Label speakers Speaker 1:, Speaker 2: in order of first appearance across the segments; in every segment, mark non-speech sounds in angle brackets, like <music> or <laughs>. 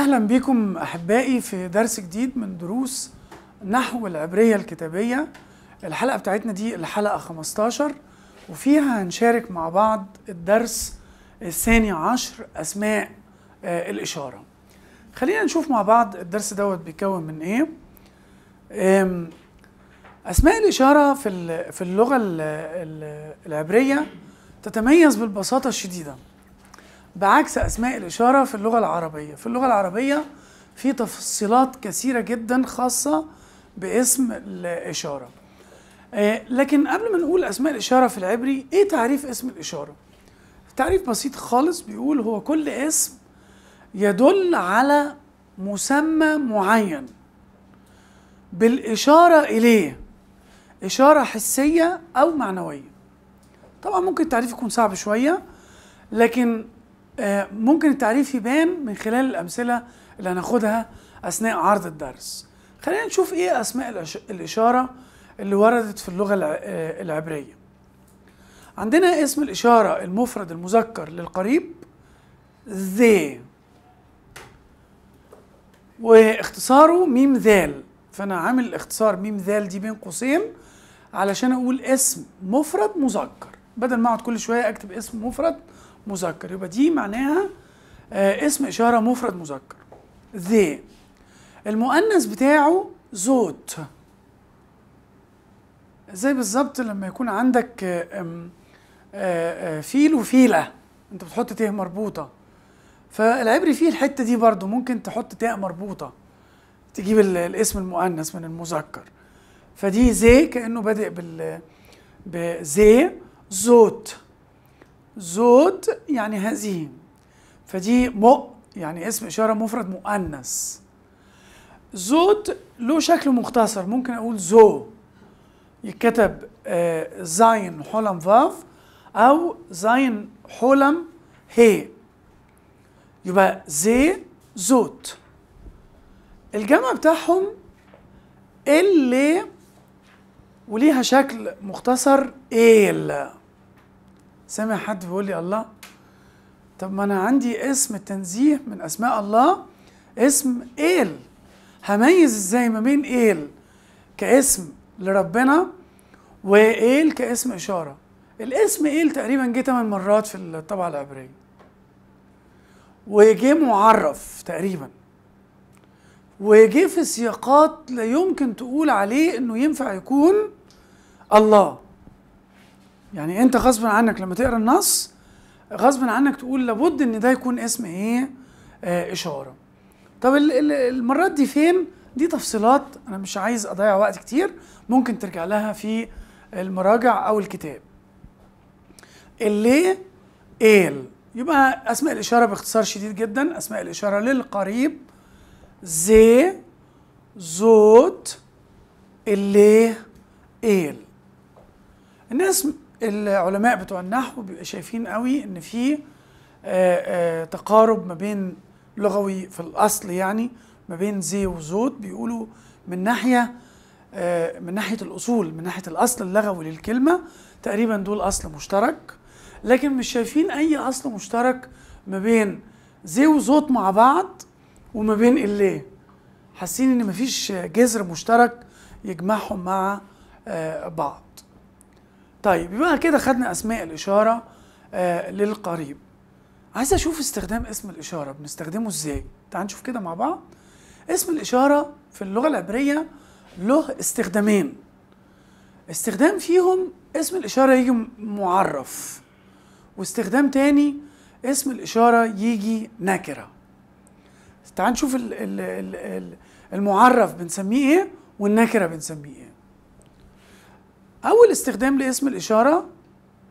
Speaker 1: أهلا بكم أحبائي في درس جديد من دروس نحو العبرية الكتابية الحلقة بتاعتنا دي الحلقة 15 وفيها هنشارك مع بعض الدرس الثاني عشر أسماء آه، الإشارة خلينا نشوف مع بعض الدرس دوت بيتكون من إيه أسماء الإشارة في في اللغة العبرية تتميز بالبساطة الشديدة بعكس اسماء الاشاره في اللغه العربيه في اللغه العربيه في تفصيلات كثيره جدا خاصه باسم الاشاره آه، لكن قبل ما نقول اسماء الاشاره في العبري ايه تعريف اسم الاشاره تعريف بسيط خالص بيقول هو كل اسم يدل على مسمى معين بالاشاره اليه اشاره حسيه او معنويه طبعا ممكن التعريف يكون صعب شويه لكن آه، ممكن التعريف يبان من خلال الأمثلة اللي هناخدها أثناء عرض الدرس خلينا نشوف إيه أسماء الإشارة اللي وردت في اللغة آه، العبرية عندنا اسم الإشارة المفرد المذكر للقريب ذي واختصاره ميم ذال فأنا عامل الاختصار ميم ذال دي بين قوسين علشان أقول اسم مفرد مذكر بدل ما أقعد كل شوية أكتب اسم مفرد مذكر يبقى دي معناها آه، اسم إشارة مفرد مذكر ذي المؤنث بتاعه زوت زي بالظبط لما يكون عندك آه، آه، فيل وفيلة انت بتحط ت مربوطة فالعبري فيه الحتة دي برضو ممكن تحط تاء مربوطة تجيب الاسم المؤنث من المذكر فدي زي كأنه بادئ بال بزي زوت زود يعني هزيم فدي مؤ يعني اسم إشارة مفرد مؤنث زود له شكل مختصر ممكن أقول زو يتكتب آه، زين حلم فاف أو زين حلم هي يبقى زي زوت الجمع بتاعهم اللي وليها شكل مختصر إيل سامع حد بيقول لي الله طب ما انا عندي اسم التنزيه من اسماء الله اسم ايل هميز ازاي ما بين ايل كاسم لربنا وايل كاسم اشاره الاسم ايل تقريبا جه 8 مرات في الطبعه العبريه وجه معرف تقريبا وجه في سياقات لا يمكن تقول عليه انه ينفع يكون الله يعني انت غصب عنك لما تقرا النص غصب عنك تقول لابد ان ده يكون اسم ايه آه اشاره طب المرات دي فين دي تفصيلات انا مش عايز اضيع وقت كتير ممكن ترجع لها في المراجع او الكتاب اللي ال يبقى اسماء الاشاره باختصار شديد جدا اسماء الاشاره للقريب زي زوت اللي ال الناس العلماء بتوع النحو بيبقى شايفين قوي ان في آه، آه، تقارب ما بين لغوي في الاصل يعني ما بين زي وزوت بيقولوا من ناحيه آه، من ناحيه الاصول من ناحيه الاصل اللغوي للكلمه تقريبا دول اصل مشترك لكن مش شايفين اي اصل مشترك ما بين زي وزوت مع بعض وما بين اللي حاسين ان مفيش جذر مشترك يجمعهم مع بعض طيب يبقى كده خدنا اسماء الاشاره آه للقريب عايز اشوف استخدام اسم الاشاره بنستخدمه ازاي تعال نشوف كده مع بعض اسم الاشاره في اللغه العبريه له استخدامين استخدام فيهم اسم الاشاره يجي معرف واستخدام تاني اسم الاشاره يجي نكره تعال نشوف المعرف بنسميه ايه والنكره بنسميه ايه اول استخدام لاسم الاشاره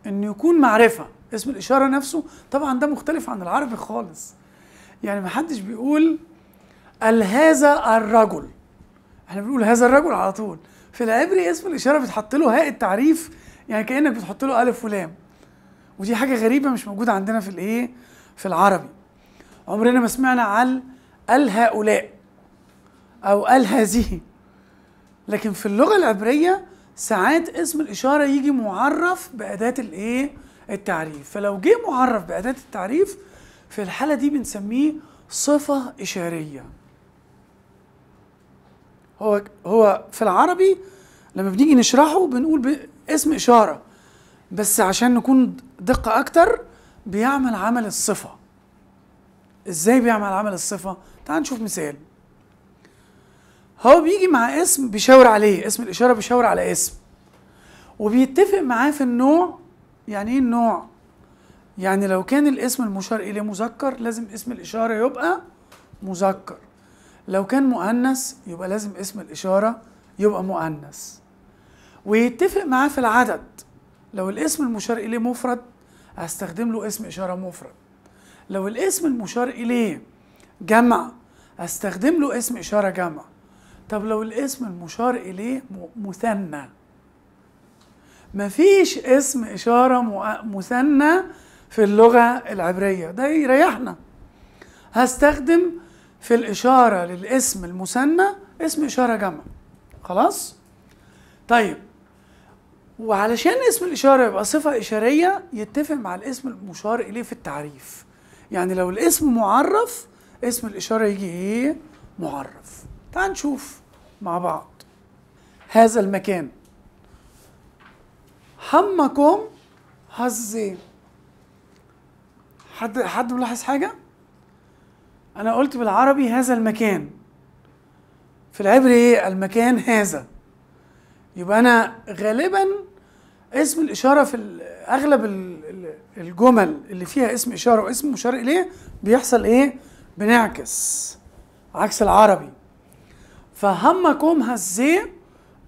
Speaker 1: انه يكون معرفه اسم الاشاره نفسه طبعا ده مختلف عن العربي خالص يعني محدش بيقول هذا الرجل احنا بنقول هذا الرجل على طول في العبري اسم الاشاره بتحط له هاء التعريف يعني كانك بتحط له الف ولام ودي حاجه غريبه مش موجوده عندنا في الايه في العربي عمرنا ما سمعنا عن ال هؤلاء او ال هذه لكن في اللغه العبريه ساعات اسم الاشاره يجي معرف باداه الايه التعريف فلو جه معرف باداه التعريف في الحاله دي بنسميه صفه اشاريه هو هو في العربي لما بنيجي نشرحه بنقول اسم اشاره بس عشان نكون دقه اكتر بيعمل عمل الصفه ازاي بيعمل عمل الصفه تعال نشوف مثال هو بيجي مع اسم بيشاور عليه اسم الاشاره بيشاور على اسم وبيتفق معاه في النوع يعني ايه النوع يعني لو كان الاسم المشار اليه مذكر لازم اسم الاشاره يبقى مذكر لو كان مؤنث يبقى لازم اسم الاشاره يبقى مؤنث ويتفق معاه في العدد لو الاسم المشار اليه مفرد هستخدم له اسم اشاره مفرد لو الاسم المشار اليه جمع هستخدم له اسم اشاره جمع طب لو الاسم المشار إليه مثنى مفيش اسم إشارة مثنى في اللغة العبرية ده يريحنا هستخدم في الإشارة للاسم المثنى اسم إشارة جمع خلاص؟ طيب وعلشان اسم الإشارة يبقى صفة إشارية يتفق مع الاسم المشار إليه في التعريف يعني لو الاسم معرف اسم الإشارة يجي إيه؟ معرف تعال نشوف مع بعض هذا المكان همكم هزي حد حد ملاحظ حاجة؟ أنا قلت بالعربي هذا المكان في العبري إيه؟ المكان هذا يبقى أنا غالبا اسم الإشارة في أغلب الجمل اللي فيها اسم إشارة واسم مشار إليه بيحصل إيه؟ بنعكس عكس العربي فهمكم هزي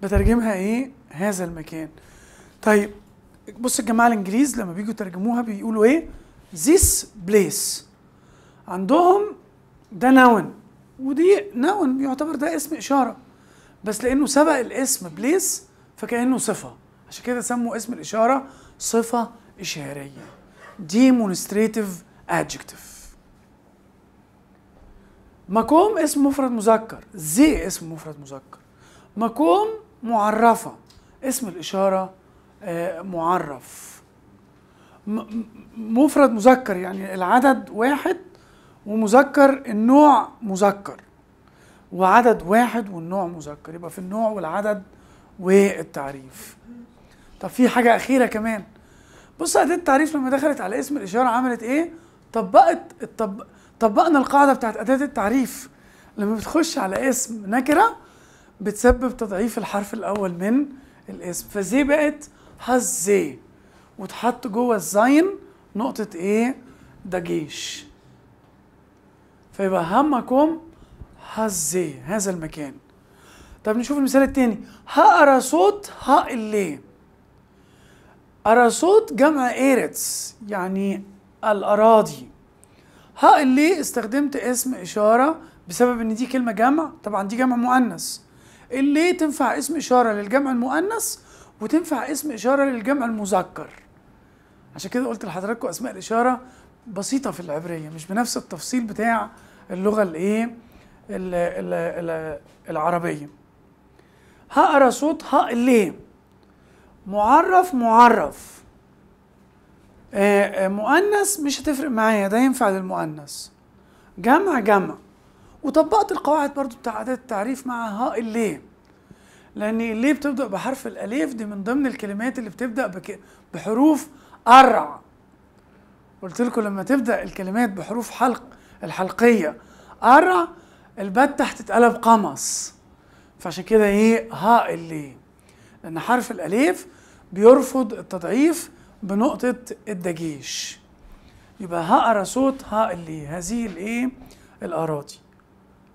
Speaker 1: بترجمها ايه هذا المكان طيب بص الجماعه الانجليز لما بيجوا يترجموها بيقولوا ايه this place عندهم ده نون ودي نون يعتبر ده اسم اشاره بس لانه سبق الاسم بليس فكانه صفه عشان كده سموا اسم الاشاره صفه اشاريه demonstrative adjective مكوم اسم مفرد مذكر زي اسم مفرد مذكر مكوم معرفة اسم الإشارة آه، معرف مفرد مذكر يعني العدد واحد ومذكر النوع مذكر وعدد واحد والنوع مذكر يبقى في النوع والعدد والتعريف طب في حاجة أخيرة كمان بص أداة التعريف لما دخلت على اسم الإشارة عملت إيه؟ طبقت الطب طبقنا القاعده بتاعت اداه التعريف لما بتخش على اسم نكره بتسبب تضعيف الحرف الاول من الاسم فزي بقت هزي وتحط جوه الزين نقطه ايه دجيش فيبقى همكم هزي هذا المكان طب نشوف المثال التاني هقرا صوت ها اللي أرى صوت جمع إيرتس يعني الأراضي ها اللي استخدمت اسم إشارة بسبب إن دي كلمة جمع طبعا دي جمع مؤنث اللي تنفع اسم إشارة للجمع المؤنث وتنفع اسم إشارة للجمع المذكر عشان كده قلت لحضراتكم أسماء الإشارة بسيطة في العبرية مش بنفس التفصيل بتاع اللغة الإيه العربية هقرا صوت ها اللي معرف معرف آه، آه، مؤنث مش هتفرق معايا ده ينفع للمؤنث جمع جمع وطبقت القواعد برضو بتاع عدد التعريف مع هاء الليه لأن الليه بتبدأ بحرف الأليف دي من ضمن الكلمات اللي بتبدأ بك بحروف أرع قلت لكم لما تبدأ الكلمات بحروف حلق الحلقية أرع البت تحت تتقلب قمص فعشان كده إيه هاء الليه لأن حرف الأليف بيرفض التضعيف بنقطة الدجيش يبقى هقرا صوت ها اللي هذه الايه الاراضي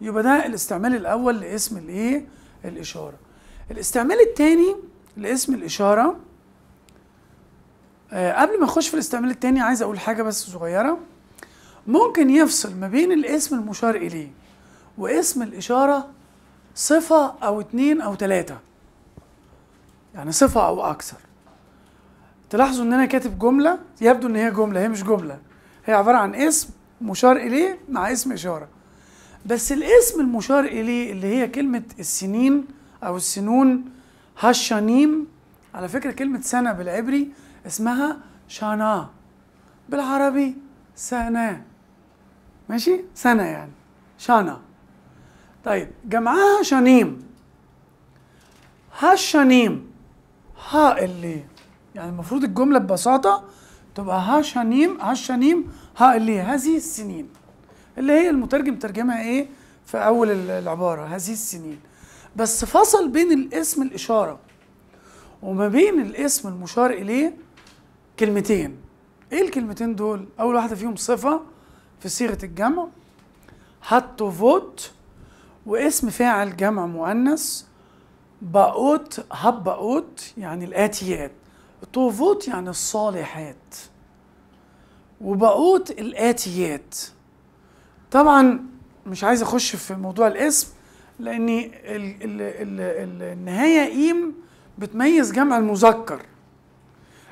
Speaker 1: يبقى ده الاستعمال الاول لاسم الايه الاشاره الاستعمال الثاني لاسم الاشاره آه قبل ما اخش في الاستعمال الثاني عايز اقول حاجه بس صغيره ممكن يفصل ما بين الاسم المشار اليه واسم الاشاره صفه او اتنين او تلاته يعني صفه او اكثر تلاحظوا ان انا كاتب جمله يبدو ان هي جمله هي مش جمله هي عباره عن اسم مشار اليه مع اسم اشاره بس الاسم المشار اليه اللي هي كلمه السنين او السنون هاشانيم على فكره كلمه سنه بالعبري اسمها شانا بالعربي سنه ماشي سنه يعني شانا طيب جمعها شانيم هاشانيم ها اللي يعني المفروض الجملة ببساطة تبقى ها هنيم ها هنيم ها اللي هذه السنين اللي هي المترجم ترجمها ايه في اول العبارة هذه السنين بس فصل بين الاسم الاشارة وما بين الاسم المشار اليه كلمتين ايه الكلمتين دول اول واحدة فيهم صفة في صيغة الجمع فوت واسم فاعل جمع مؤنث باقوت هبقوت يعني الآتيات طوفوت يعني الصالحات وبقوت الآتيات طبعا مش عايز اخش في موضوع الاسم لان الـ الـ الـ الـ النهايه ايم بتميز جمع المذكر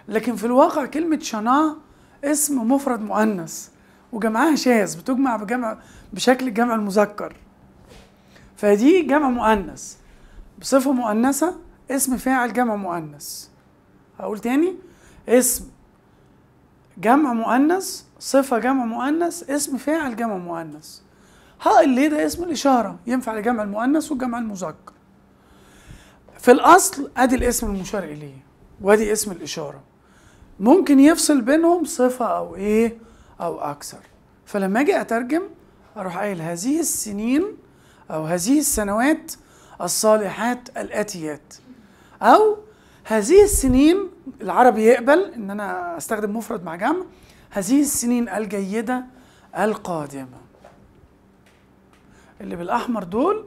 Speaker 1: لكن في الواقع كلمه شنا اسم مفرد مؤنث وجمعها شاذ بتجمع بجمع بشكل جمع المذكر فدي جمع مؤنث بصفه مؤنثه اسم فاعل جمع مؤنث هقول تاني اسم جمع مؤنث صفة جمع مؤنث اسم فاعل جمع مؤنث ها اللي ده اسم الإشارة ينفع لجمع المؤنث والجمع المذكر في الأصل أدي الاسم المشار إليه وأدي اسم الإشارة ممكن يفصل بينهم صفة أو إيه أو أكثر فلما أجي أترجم أروح قايل هذه السنين أو هذه السنوات الصالحات الآتيات أو هذه السنين العربي يقبل ان انا استخدم مفرد مع جمع هذه السنين الجيدة القادمة اللي بالاحمر دول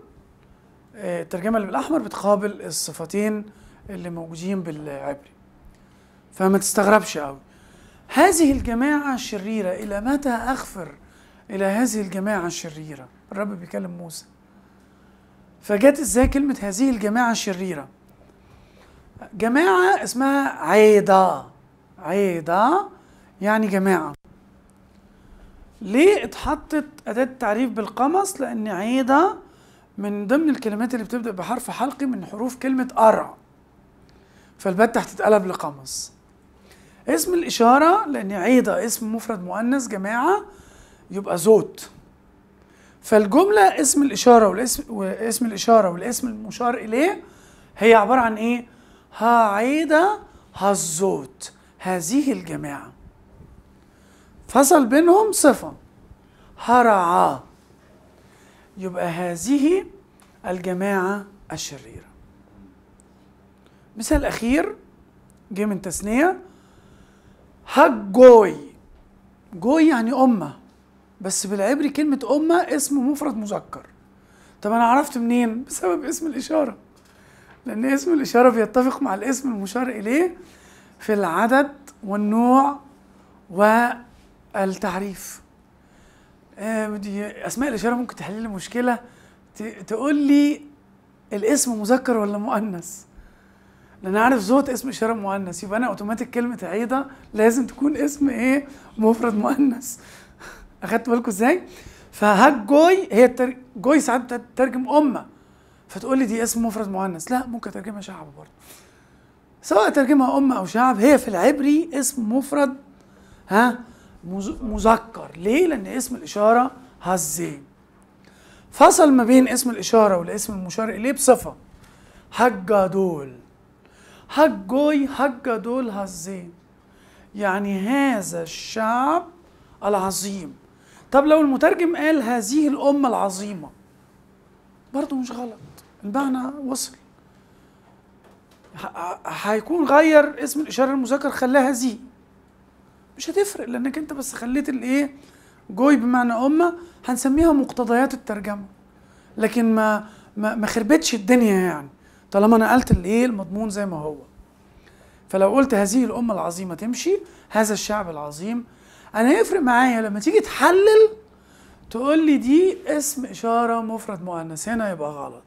Speaker 1: آه، الترجمة اللي بالاحمر بتقابل الصفتين اللي موجودين بالعبري فما تستغربش قوي هذه الجماعة الشريرة إلى متى أغفر إلى هذه الجماعة الشريرة الرب بيكلم موسى فجت إزاي كلمة هذه الجماعة الشريرة جماعة اسمها عيدة عيدة يعني جماعة ليه اتحطت أداة تعريف بالقمص؟ لأن عيدة من ضمن الكلمات اللي بتبدأ بحرف حلقي من حروف كلمة أرع فالبتة هتتقلب لقمص اسم الإشارة لأن عيدة اسم مفرد مؤنث جماعة يبقى زوت فالجملة اسم الإشارة والاسم واسم الإشارة والاسم المشار إليه هي عبارة عن إيه؟ ها عيدا هزوت هذه الجماعة فصل بينهم صفة هرعا يبقى هذه الجماعة الشريرة مثال أخير جه من تثنية جوي جوي يعني أمة بس بالعبري كلمة أمة اسم مفرد مذكر طب أنا عرفت منين؟ بسبب اسم الإشارة لأن اسم الإشارة بيتفق مع الاسم المشار إليه في العدد والنوع والتعريف آه، أسماء الإشارة ممكن تحل لي مشكلة تقول لي الاسم مذكر ولا مؤنث لأن أنا عارف زوت اسم إشارة مؤنث يبقى أنا أوتوماتيك كلمة عيدة لازم تكون اسم إيه مفرد مؤنث <laughs> أخدت بالكم إزاي؟ فهات جوي هي التر... جوي ساعات بتترجم أمة فتقول لي دي اسم مفرد مؤنث لا ممكن ترجمها شعب برضه سواء ترجمها أم أو شعب هي في العبري اسم مفرد ها مذكر ليه؟ لأن اسم الإشارة هزين فصل ما بين اسم الإشارة والاسم المشار إليه بصفة حجة دول هجوي حجة دول هزين يعني هذا الشعب العظيم طب لو المترجم قال هذه الأمة العظيمة برضه مش غلط انبهنا وصل هيكون غير اسم الاشاره المذكر خلاها زي مش هتفرق لانك انت بس خليت الايه جوي بمعنى امه هنسميها مقتضيات الترجمه لكن ما ما, ما خربتش الدنيا يعني طالما نقلت الايه المضمون زي ما هو فلو قلت هذه الامه العظيمه تمشي هذا الشعب العظيم انا هيفرق معايا لما تيجي تحلل تقول لي دي اسم اشاره مفرد مؤنث هنا يبقى غلط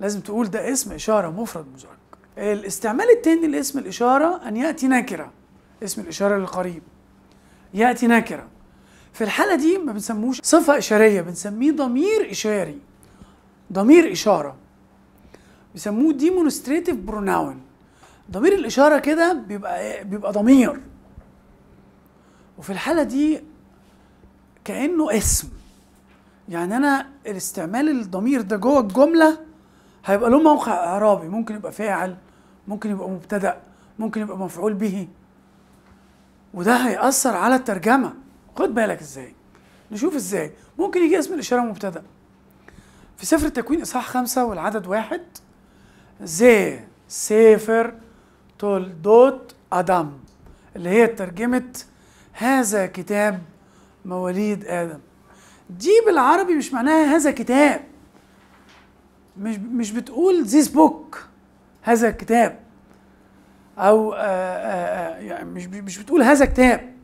Speaker 1: لازم تقول ده اسم إشارة مفرد مذكر الاستعمال التاني لاسم الإشارة أن يأتي نكرة اسم الإشارة للقريب يأتي نكرة في الحالة دي ما بنسموش صفة إشارية بنسميه ضمير إشاري ضمير إشارة بيسموه ديمونستريتيف بروناون ضمير الإشارة كده بيبقى إيه؟ بيبقى ضمير وفي الحالة دي كأنه اسم يعني أنا الاستعمال الضمير ده جوه الجملة هيبقى له موقع اعرابي ممكن يبقى فاعل ممكن يبقى مبتدا ممكن يبقى مفعول به وده هيأثر على الترجمة خد بالك ازاي نشوف ازاي ممكن يجي اسم الإشارة مبتدأ في سفر التكوين إصحاح خمسة والعدد واحد زي سفر تولدوت آدم اللي هي ترجمة هذا كتاب مواليد آدم دي بالعربي مش معناها هذا كتاب مش مش بتقول ذيس بوك هذا الكتاب او آآ آه، آآ آه، آه، يعني مش مش بتقول هذا كتاب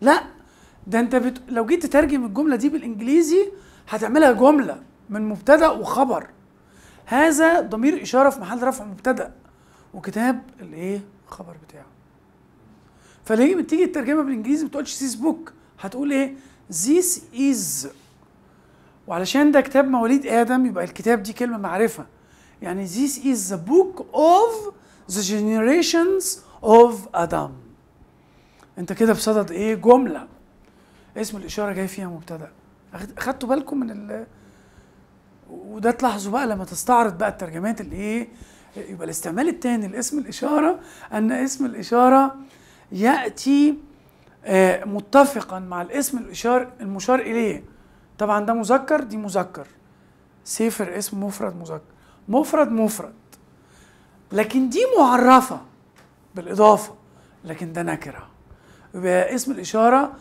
Speaker 1: لا ده انت بت... لو جيت تترجم الجمله دي بالانجليزي هتعملها جمله من مبتدا وخبر هذا ضمير اشاره في محل رفع مبتدا وكتاب الايه الخبر بتاعه فليه بتيجي الترجمه بالانجليزي ما بتقولش ذيس بوك هتقول ايه ذيس از وعلشان ده كتاب مواليد ادم يبقى الكتاب دي كلمه معرفه يعني this is the book of the generations of Adam انت كده بصدد ايه جمله اسم الاشاره جاي فيها مبتدا اخدتوا بالكم من ال... وده تلاحظوا بقى لما تستعرض بقى الترجمات اللي ايه يبقى الاستعمال الثاني لاسم الاشاره ان اسم الاشاره ياتي آه، متفقا مع الاسم الاشار المشار اليه طبعا ده مذكر دي مذكر سيفر اسم مفرد مذكر مفرد مفرد لكن دي معرفة بالإضافة لكن ده نكرة يبقى اسم الإشارة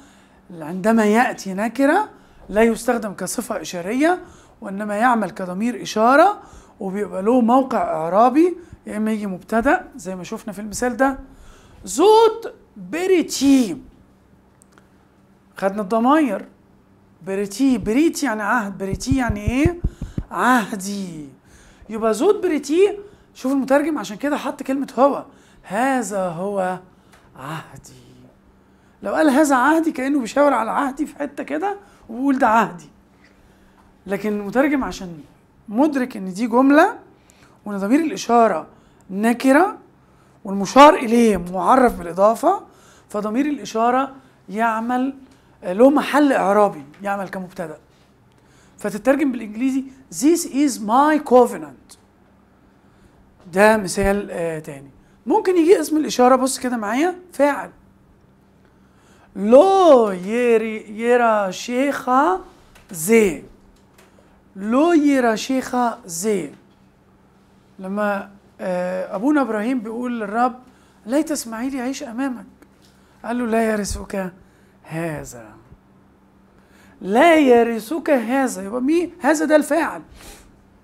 Speaker 1: عندما يأتي نكرة لا يستخدم كصفة إشارية وإنما يعمل كضمير إشارة وبيبقى له موقع إعرابي يا إما يجي مبتدأ زي ما شفنا في المثال ده زود بريتيم خدنا الضماير بريتي بريتي يعني عهد بريتي يعني ايه عهدي يبقى زود بريتي شوف المترجم عشان كده حط كلمة هو هذا هو عهدي لو قال هذا عهدي كأنه بيشاور على عهدي في حتة كده وبيقول ده عهدي لكن المترجم عشان مدرك ان دي جملة وان ضمير الإشارة نكرة والمشار إليه معرف بالإضافة فضمير الإشارة يعمل له محل اعرابي يعمل كمبتدا فتترجم بالانجليزي this is my covenant ده مثال آه تاني ممكن يجي اسم الاشاره بص كده معايا فاعل لو يري يرى شيخا زي لو يرى شيخا زي لما آه ابونا ابراهيم بيقول للرب ليت اسماعيل يعيش امامك قال له لا يرثك هذا لا يرثك هذا يبقى مين هذا ده الفاعل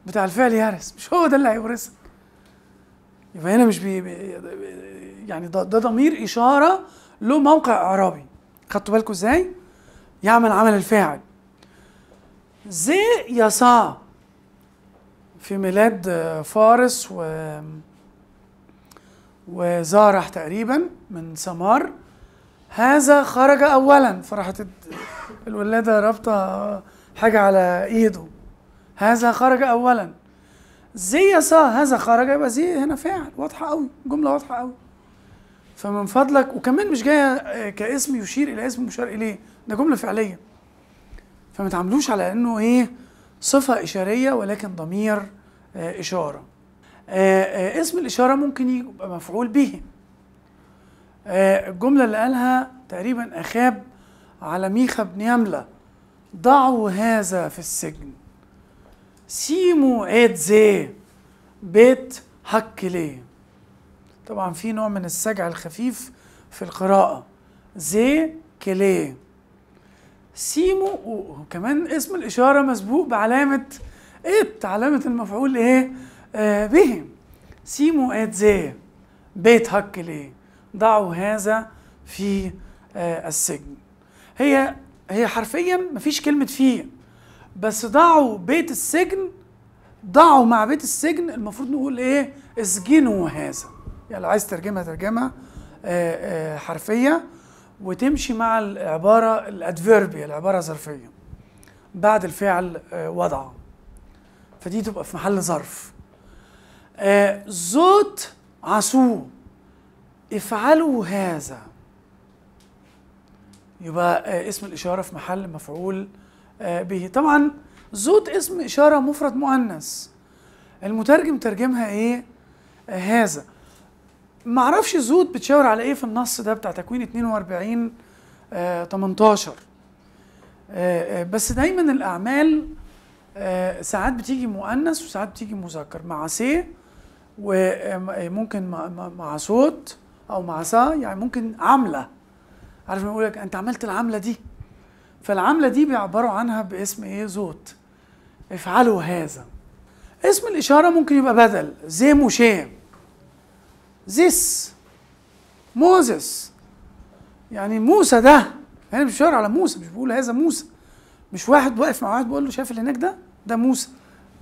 Speaker 1: بتاع الفعل يرث مش هو ده اللي هيورثك يبقى هنا مش بي يعني ده, ده ضمير اشاره له موقع اعرابي خدتوا بالكم ازاي يعمل عمل الفاعل زي يصا في ميلاد فارس و وزارح تقريبا من سمار هذا خرج اولا فراحت الولاده رابطه حاجه على ايده هذا خرج اولا زي صا هذا خرج يبقى زي هنا فاعل واضحه قوي جمله واضحه قوي فمن فضلك وكمان مش جايه آه، كاسم يشير الى اسم مشار اليه ده جمله فعليه فما تعملوش على انه ايه صفه اشاريه ولكن ضمير آه، اشاره آه، اسم الاشاره ممكن يبقى مفعول به الجملة آه، اللي قالها تقريبا أخاب على ميخا بن يملة ضعوا هذا في السجن سيمو عيد زي بيت حك ليه طبعا في نوع من السجع الخفيف في القراءة زي كلي سيمو وكمان اسم الإشارة مسبوق بعلامة ات علامة المفعول ايه آه به سيمو ات زي بيت هك ليه ضعوا هذا في آه، السجن هي هي حرفيا مفيش كلمة فيه بس ضعوا بيت السجن ضعوا مع بيت السجن المفروض نقول ايه اسجنوا هذا يعني لو عايز ترجمها ترجمة آه، آه، حرفية وتمشي مع العبارة الادفيربي العبارة ظرفية بعد الفعل وضعه فدي تبقى في محل ظرف زوت عصو افعلوا هذا يبقى آه، اسم الإشارة في محل مفعول آه، به طبعا زود اسم إشارة مفرد مؤنث المترجم ترجمها إيه آه، هذا معرفش زود بتشاور على إيه في النص ده بتاع تكوين 42 18 بس دايما الأعمال ساعات بتيجي مؤنث وساعات بتيجي مذكر مع سي وممكن مع صوت او سا يعني ممكن عمله عارف يقول لك انت عملت العمله دي فالعمله دي بيعبروا عنها باسم ايه زوت افعلوا هذا اسم الاشاره ممكن يبقى بدل زي موشيه زيس موزس يعني موسى ده هنا يعني مش على موسى مش بقول هذا موسى مش واحد واقف مع واحد بقول له شايف اللي هناك ده ده موسى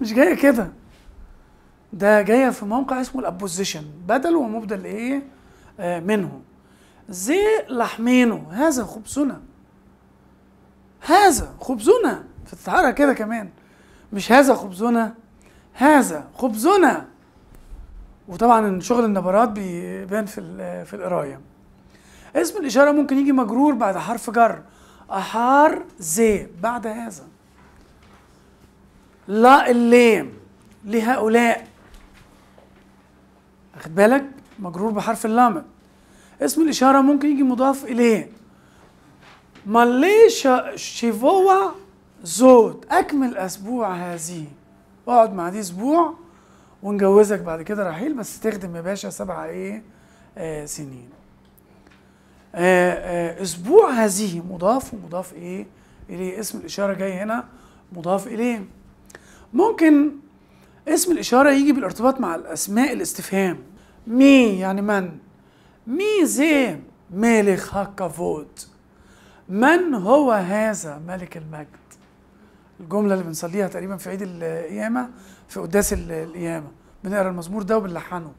Speaker 1: مش جايه كده ده جايه في موقع اسمه الابوزيشن بدل ومبدل ايه آه، منه زي لحمينه هذا خبزنا هذا خبزنا تتعرى كده كمان مش هذا خبزنا هذا خبزنا وطبعا شغل النبرات بيبان في في القرايه اسم الاشاره ممكن يجي مجرور بعد حرف جر احار زي بعد هذا لا اللام لهؤلاء واخد بالك مجرور بحرف اللام اسم الإشارة ممكن يجي مضاف إليه ماليشا شيفوا زود أكمل أسبوع هذه اقعد مع دي أسبوع ونجوزك بعد كده رحيل بس تخدم يا باشا سبعة إيه آه سنين آه آه أسبوع هذه مضاف ومضاف إيه إليه اسم الإشارة جاي هنا مضاف إليه ممكن اسم الإشارة يجي بالارتباط مع الأسماء الاستفهام مي يعني من مي زي هكا هكافوت من هو هذا ملك المجد الجملة اللي بنصليها تقريبا في عيد القيامة في قداس القيامة بنقرا المزمور ده وبنلحنه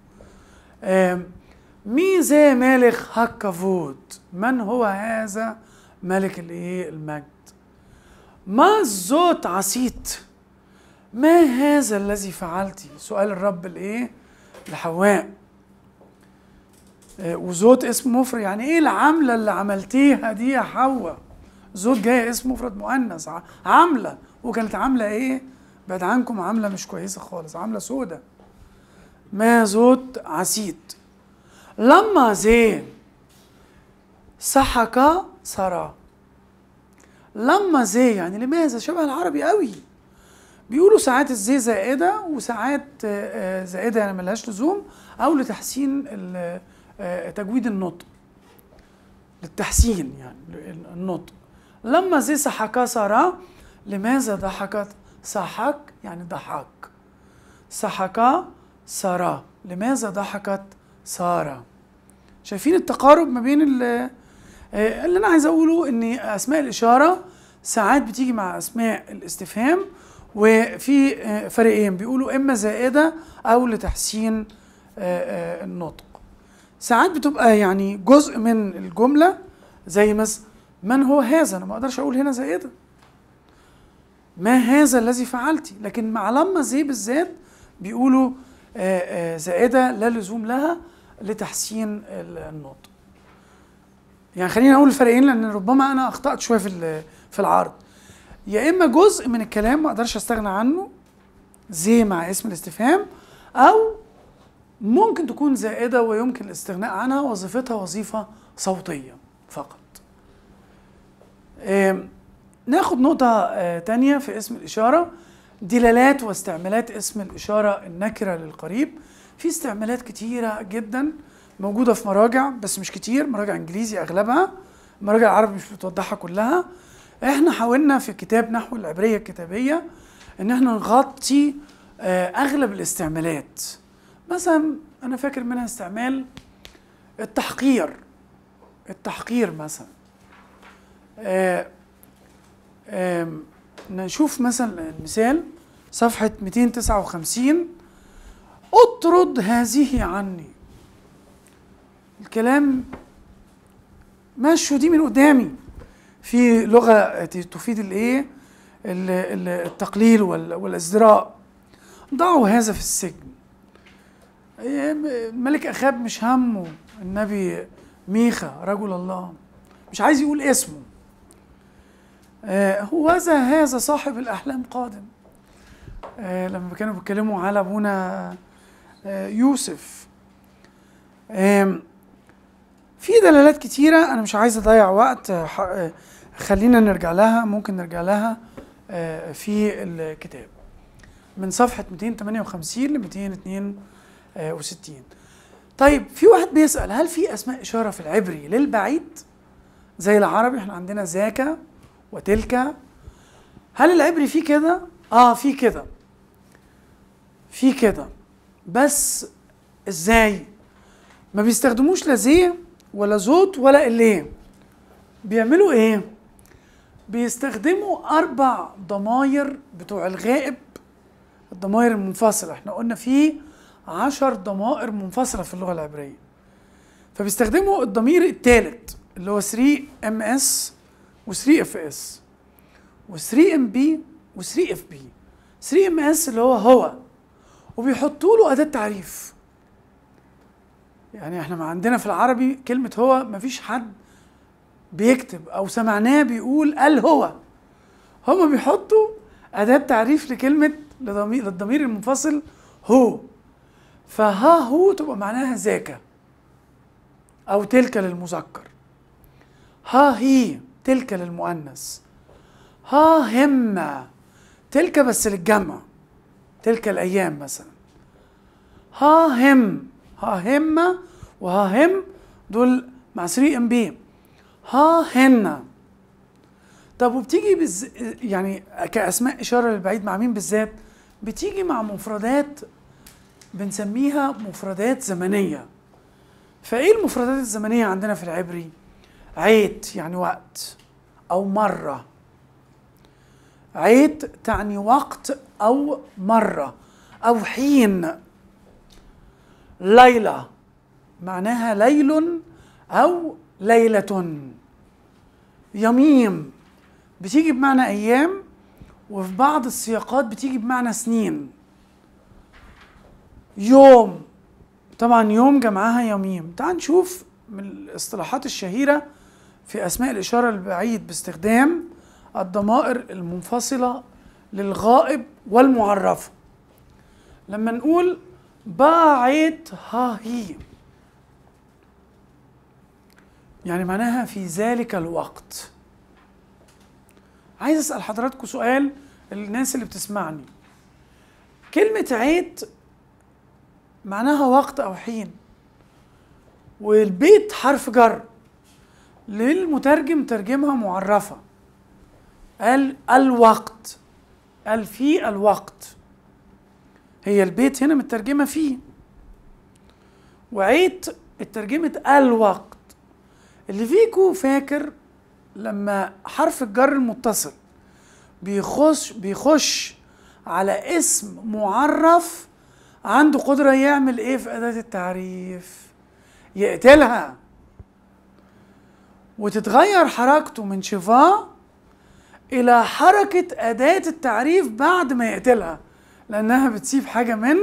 Speaker 1: مي زي هكا هكافوت من هو هذا ملك الايه المجد ما زوت عصيت ما هذا الذي فعلت سؤال الرب الايه لحواء آه، وزوت اسم مفرد يعني ايه العملة اللي عملتيها دي يا حواء زوت جاية اسم مفرد مؤنث عاملة وكانت عاملة ايه بعد عنكم عاملة مش كويسة خالص عاملة سودة ما زوت عسيد لما زين سحك سرى لما زي يعني لماذا شبه العربي قوي بيقولوا ساعات الزي زائده وساعات آه، آه، زائده يعني ملهاش لزوم او لتحسين ال آه، تجويد النطق للتحسين يعني النطق لما زي سحكا سارة لماذا ضحكت سحك يعني ضحك سحكا سارة لماذا ضحكت سارة شايفين التقارب ما بين اللي, آه، اللي انا عايز اقوله ان اسماء الاشاره ساعات بتيجي مع اسماء الاستفهام وفي آه، فريقين بيقولوا اما زائده او لتحسين النطق ساعات بتبقى يعني جزء من الجمله زي مثلا من هو هذا انا ما اقدرش اقول هنا زائده إيه ما هذا الذي فعلتي لكن مع لما زي بالذات بيقولوا زائده لا لزوم لها لتحسين النطق يعني خلينا نقول الفرقين لان ربما انا اخطات شويه في في العرض يا اما جزء من الكلام ما اقدرش استغنى عنه زي مع اسم الاستفهام او ممكن تكون زائدة ويمكن الاستغناء عنها وظيفتها وظيفة صوتية فقط ناخد نقطة آه، تانية في اسم الإشارة دلالات واستعمالات اسم الإشارة النكرة للقريب في استعمالات كتيرة جدا موجودة في مراجع بس مش كتير مراجع إنجليزي أغلبها مراجع العربي مش بتوضحها كلها احنا حاولنا في كتاب نحو العبرية الكتابية ان احنا نغطي آه، اغلب الاستعمالات مثلا انا فاكر منها استعمال التحقير التحقير مثلا آه آم نشوف مثلا المثال صفحة 259 اطرد هذه عني الكلام مشوا دي من قدامي في لغة تفيد الايه التقليل والازدراء ضعوا هذا في السجن إيه، ملك اخاب مش همه النبي ميخا رجل الله مش عايز يقول اسمه آه، هو هذا صاحب الاحلام قادم آه، لما كانوا بيتكلموا على ابونا آه، يوسف في دلالات كتيره انا مش عايز اضيع وقت خلينا نرجع لها ممكن نرجع لها في الكتاب من صفحه 258 ل 202 آه، وستين طيب في واحد بيسأل هل في أسماء إشارة في العبري للبعيد زي العربي احنا عندنا ذاك وتلك هل العبري فيه كده؟ اه فيه كده فيه كده بس ازاي؟ ما بيستخدموش لا زي ولا زوت ولا اللي بيعملوا ايه؟ بيستخدموا أربع ضماير بتوع الغائب الضماير المنفصلة احنا قلنا فيه عشر ضمائر منفصلة في اللغة العبرية فبيستخدموا الضمير الثالث اللي هو 3 ام اس و3 اف اس و3 ام بي و3 اف بي 3 ام اس اللي هو هو وبيحطوا له اداه تعريف يعني احنا ما عندنا في العربي كلمه هو ما فيش حد بيكتب او سمعناه بيقول قال هو هما بيحطوا اداه تعريف لكلمه للضمير المنفصل هو فها هو تبقى معناها ذاك أو تلك للمذكر ها هي تلك للمؤنث ها هم تلك بس للجمع تلك الأيام مثلا ها هم ها هم وها هم دول مع 3 ام بي ها هن طب وبتيجي بز... يعني كأسماء إشارة للبعيد مع مين بالذات؟ بتيجي مع مفردات بنسميها مفردات زمنيه فايه المفردات الزمنيه عندنا في العبري عيت يعني وقت او مره عيت تعني وقت او مره او حين ليله معناها ليل او ليله يميم بتيجي بمعنى ايام وفي بعض السياقات بتيجي بمعنى سنين يوم طبعا يوم جمعها يوميم تعال نشوف من الاصطلاحات الشهيرة في أسماء الإشارة البعيد باستخدام الضمائر المنفصلة للغائب والمعرفة لما نقول باعت ها هي يعني معناها في ذلك الوقت عايز أسأل حضراتكم سؤال الناس اللي بتسمعني كلمة عيد معناها وقت أو حين والبيت حرف جر للمترجم ترجمها معرفة قال الوقت قال في الوقت هي البيت هنا مترجمة فيه وعيت اترجمت الوقت اللي فيكو فاكر لما حرف الجر المتصل بيخش بيخش على اسم معرف عنده قدرة يعمل إيه في أداة التعريف يقتلها وتتغير حركته من شفاء إلى حركة أداة التعريف بعد ما يقتلها لأنها بتسيب حاجة من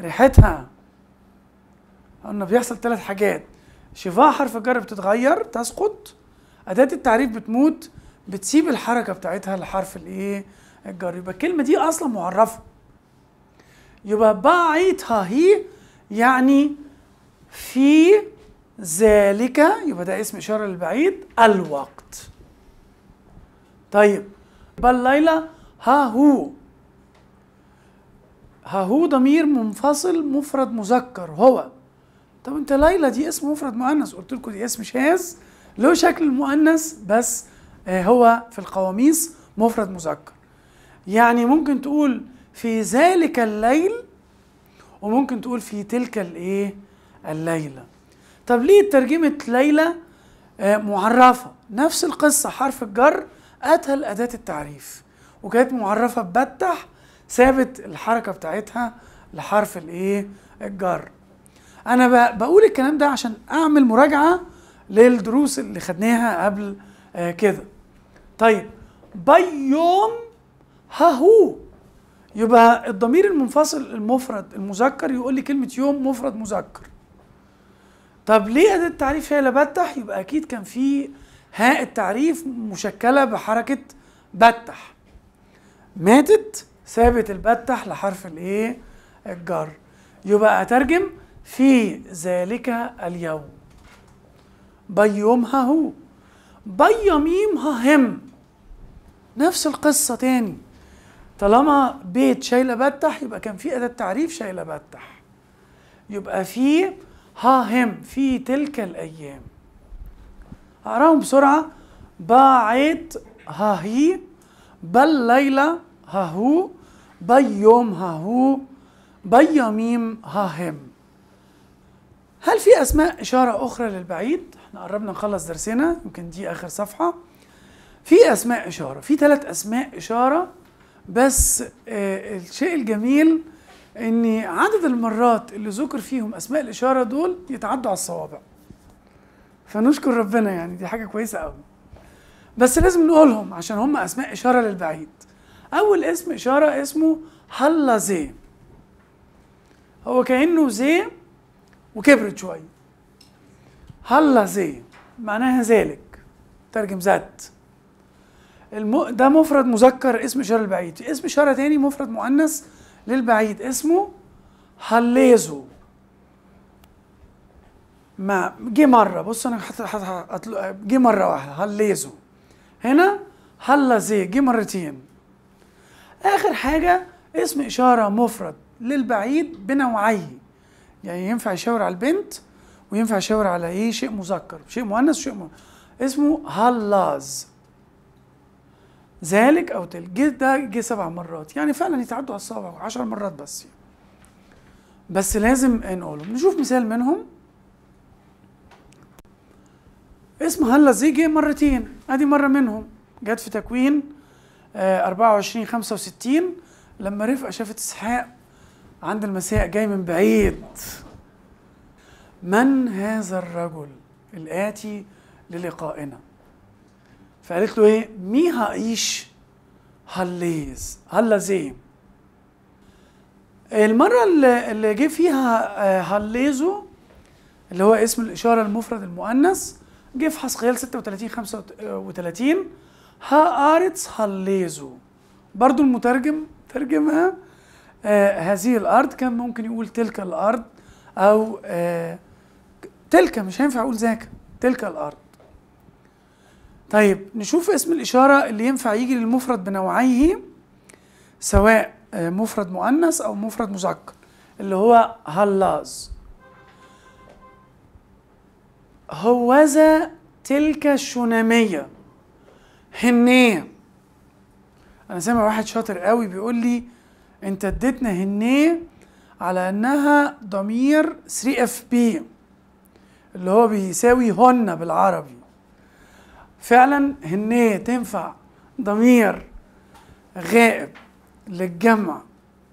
Speaker 1: ريحتها قلنا بيحصل ثلاث حاجات شفاء حرف الجر بتتغير تسقط أداة التعريف بتموت بتسيب الحركة بتاعتها لحرف الإيه الجر يبقى الكلمة دي أصلا معرفة يبقى بعيد هي يعني في ذلك يبقى ده اسم إشارة للبعيد الوقت طيب بل ليلى ها هو ها هو ضمير منفصل مفرد مذكر هو طب انت ليلى دي اسم مفرد مؤنث قلت لكم دي اسم شاذ له شكل المؤنث بس آه، هو في القواميس مفرد مذكر يعني ممكن تقول في ذلك الليل وممكن تقول في تلك الايه الليله طب ليه ترجمه ليله آه، معرفه نفس القصه حرف الجر قتل اداه التعريف وكانت معرفه بتح ثابت الحركه بتاعتها لحرف الايه الجر انا بقول الكلام ده عشان اعمل مراجعه للدروس اللي خدناها قبل آه، كده طيب بيوم هاهو يبقى الضمير المنفصل المفرد المذكر يقول لي كلمه يوم مفرد مذكر طب ليه اداه التعريف هي اللي بتح يبقى اكيد كان في هاء التعريف مشكله بحركه بتح ماتت ثابت البتح لحرف الايه الجر يبقى اترجم في ذلك اليوم بيومها هو بيميمها هم نفس القصة تاني طالما بيت شايله بتح يبقى كان في اداه تعريف شايله بتح يبقى في ها هم في تلك الايام هقراهم بسرعه باعت ها هي بل ليلى ها هو بيوم ها هو بيميم ها هم هل في اسماء اشاره اخرى للبعيد احنا قربنا نخلص درسنا يمكن دي اخر صفحه في اسماء اشاره في ثلاث اسماء اشاره بس آه، الشيء الجميل ان عدد المرات اللي ذكر فيهم اسماء الاشاره دول يتعدوا على الصوابع فنشكر ربنا يعني دي حاجه كويسه قوي بس لازم نقولهم عشان هم اسماء اشاره للبعيد اول اسم اشاره اسمه حلا زي هو كانه زي وكبرت شويه حلا زي معناها ذلك ترجم ذات الم... ده مفرد مذكر اسم إشارة البعيد في اسم إشارة تاني مفرد مؤنث للبعيد اسمه هليزو ما جه مرة بص أنا حط حط حط جه مرة واحدة هليزو هنا هلزي جه مرتين آخر حاجة اسم إشارة مفرد للبعيد بنوعيه يعني ينفع يشاور على البنت وينفع يشاور على ايه شيء مذكر شيء مؤنث شيء مؤنث اسمه هلاز ذلك او تلك جه ده جه سبع مرات يعني فعلا يتعدوا على السبع عشر مرات بس بس لازم نقوله نشوف مثال منهم اسم هلا زي جه مرتين ادي مره منهم جت في تكوين آه 24 65 لما رفقه شافت اسحاق عند المساء جاي من بعيد من هذا الرجل الاتي للقائنا فقالت له ايه مي هقيش هليز هلزي المرة اللي جه فيها آه، هالليزو اللي هو اسم الإشارة المفرد المؤنث جه في حسقيال 36 35 ها آرتس هالليزو برضو المترجم ترجمها آه، هذه الأرض كان ممكن يقول تلك الأرض أو آه، تلك مش هينفع أقول ذاك تلك الأرض طيب نشوف اسم الإشارة اللي ينفع يجي للمفرد بنوعيه سواء آه، مفرد مؤنث أو مفرد مذكر اللي هو هلاز هوذا تلك الشنامية هنية أنا سامع واحد شاطر قوي بيقول لي أنت اديتنا هنية على إنها ضمير 3 اف بي اللي هو بيساوي هن بالعربي فعلا هنية تنفع ضمير غائب للجمع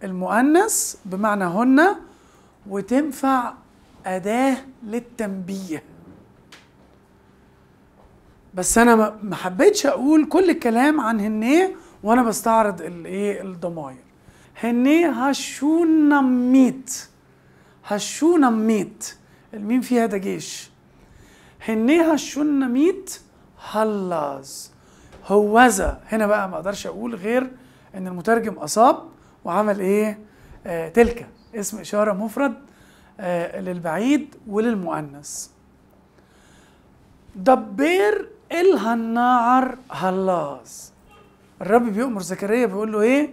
Speaker 1: المؤنث بمعنى هن وتنفع أداة للتنبيه بس أنا ما حبيتش أقول كل الكلام عن هنية وأنا بستعرض الإيه الضماير هنية هشونميت هشونميت الميم فيها دجيش هنية هشونميت هلاز هوذا هنا بقى ما اقدرش اقول غير ان المترجم اصاب وعمل ايه آه تلك اسم اشاره مفرد آه للبعيد وللمؤنث دبر الهناعر هلاز الرب بيؤمر زكريا بيقول له ايه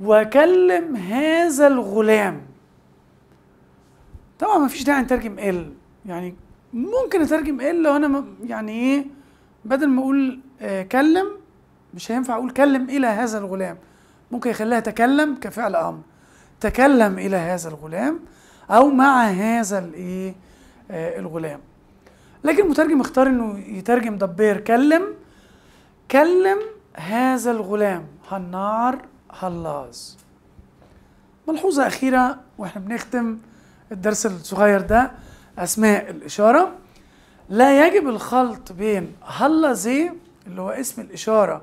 Speaker 1: وكلم هذا الغلام طبعا ما فيش داعي نترجم ال يعني ممكن اترجم ال لو انا يعني ايه بدل ما اقول آه، كلم مش هينفع اقول كلم الى هذا الغلام ممكن يخليها تكلم كفعل امر تكلم الى هذا الغلام او مع هذا الايه آه، الغلام لكن المترجم اختار انه يترجم دبير كلم كلم هذا الغلام هالنار هلاز ملحوظة أخيرة وإحنا بنختم الدرس الصغير ده أسماء الإشارة لا يجب الخلط بين هلا زي اللي هو اسم الإشارة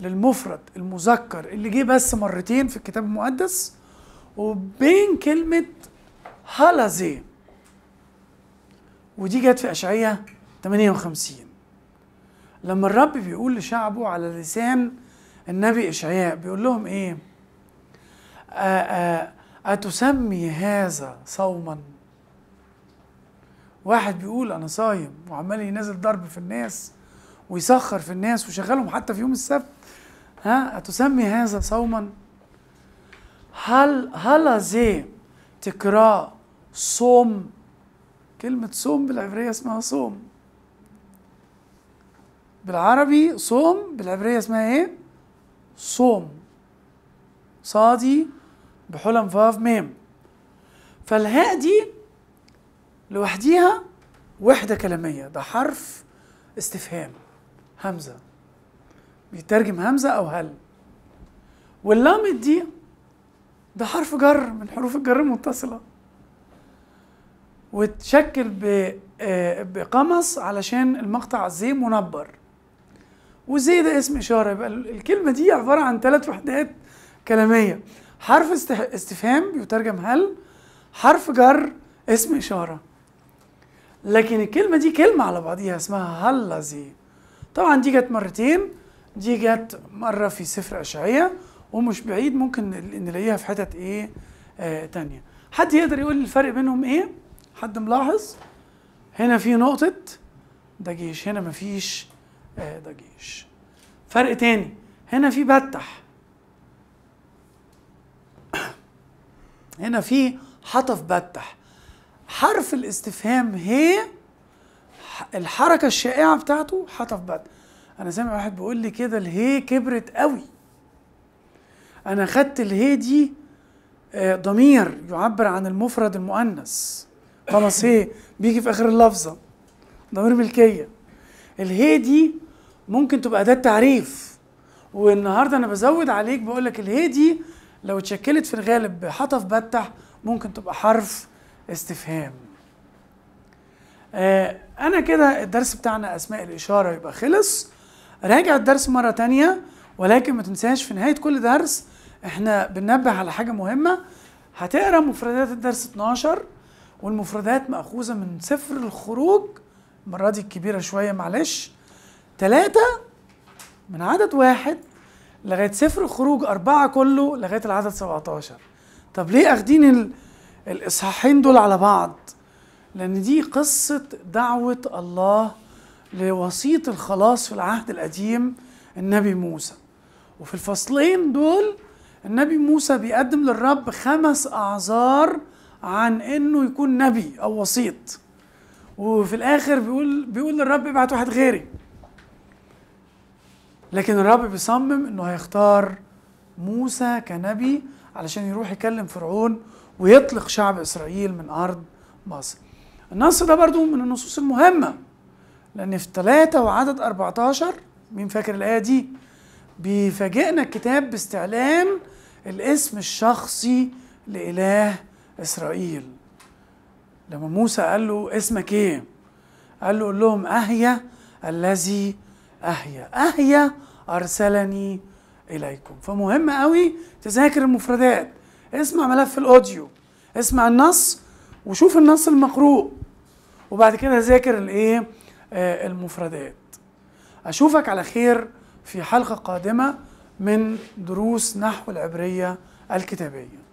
Speaker 1: للمفرد المذكر اللي جه بس مرتين في الكتاب المقدس وبين كلمة هلا زي ودي جت في اشعياء 58 لما الرب بيقول لشعبه على لسان النبي إشعياء بيقول لهم إيه؟ آه، آه، أتسمي هذا صوماً واحد بيقول انا صايم وعمال ينزل ضرب في الناس ويسخر في الناس وشغلهم حتى في يوم السبت ها أتسمي هذا صوما هل هل زي تقرأ صوم كلمة صوم بالعبرية اسمها صوم بالعربي صوم بالعبرية اسمها ايه؟ صوم صادي بحلم فاف ميم فالهاء دي لوحديها وحدة كلامية ده حرف استفهام همزة بيترجم همزة أو هل واللام دي ده حرف جر من حروف الجر المتصلة وتشكل آه، بقمص علشان المقطع زي منبر وزي ده اسم إشارة يبقى الكلمة دي عبارة عن ثلاث وحدات كلامية حرف استفهام بيترجم هل حرف جر اسم إشارة لكن الكلمة دي كلمة على بعضيها اسمها هلزي طبعا دي جت مرتين دي جت مرة في سفر أشعية ومش بعيد ممكن نلاقيها في حتت إيه آه تانية حد يقدر يقول الفرق بينهم إيه حد ملاحظ هنا في نقطة جيش هنا مفيش آه جيش فرق تاني هنا في بتح <coughs> هنا في حطف بتح حرف الاستفهام هي الحركة الشائعة بتاعته حطف بعد أنا سامع واحد بيقول لي كده الهي كبرت قوي أنا خدت الهي دي آه، ضمير يعبر عن المفرد المؤنث خلاص هي بيجي في آخر اللفظة ضمير ملكية الهي دي ممكن تبقى ده التعريف والنهاردة أنا بزود عليك بقول لك الهي دي لو اتشكلت في الغالب بحطف بتح ممكن تبقى حرف استفهام آه، انا كده الدرس بتاعنا اسماء الاشاره يبقى خلص راجع الدرس مره تانية ولكن ما تنساش في نهايه كل درس احنا بننبه على حاجه مهمه هتقرا مفردات الدرس 12 والمفردات مأخوذة من سفر الخروج المرة دي الكبيره شوية معلش ثلاثة من عدد واحد لغاية سفر الخروج أربعة كله لغاية العدد 17 طب ليه أخدين ال الاصحاحين دول على بعض لان دي قصه دعوه الله لوسيط الخلاص في العهد القديم النبي موسى وفي الفصلين دول النبي موسى بيقدم للرب خمس اعذار عن انه يكون نبي او وسيط وفي الاخر بيقول بيقول للرب ابعت واحد غيري لكن الرب بيصمم انه هيختار موسى كنبي علشان يروح يكلم فرعون ويطلق شعب إسرائيل من أرض مصر النص ده برضو من النصوص المهمة لأن في 3 وعدد 14 مين فاكر الآية دي؟ بيفاجئنا الكتاب باستعلان الاسم الشخصي لإله إسرائيل لما موسى قال له اسمك ايه؟ قال له قول لهم أهيا الذي أهيا أهيا أرسلني إليكم فمهم قوي تذاكر المفردات اسمع ملف الاوديو اسمع النص وشوف النص المقروء وبعد كده ذاكر الايه آه المفردات اشوفك على خير في حلقه قادمه من دروس نحو العبريه الكتابيه